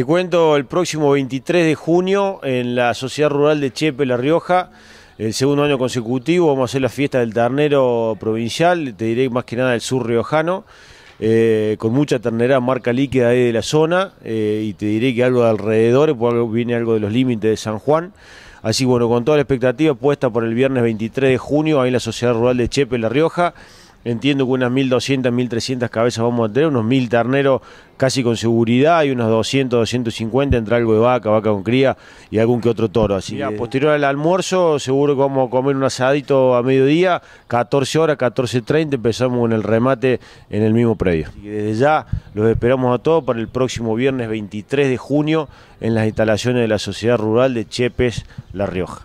Te cuento, el próximo 23 de junio en la Sociedad Rural de Chepe, La Rioja, el segundo año consecutivo, vamos a hacer la fiesta del ternero provincial, te diré más que nada del sur riojano. Eh, con mucha ternera marca líquida ahí de la zona eh, y te diré que algo de alrededor, viene algo de los límites de San Juan. Así bueno, con toda la expectativa puesta por el viernes 23 de junio ahí en la Sociedad Rural de Chepe, La Rioja. Entiendo que unas 1.200, 1.300 cabezas vamos a tener, unos 1.000 terneros casi con seguridad y unos 200, 250 entre algo de vaca, vaca con cría y algún que otro toro. Así que posterior al almuerzo seguro que vamos a comer un asadito a mediodía, 14 horas, 14.30 empezamos con el remate en el mismo predio. y desde ya los esperamos a todos para el próximo viernes 23 de junio en las instalaciones de la Sociedad Rural de Chepes, La Rioja.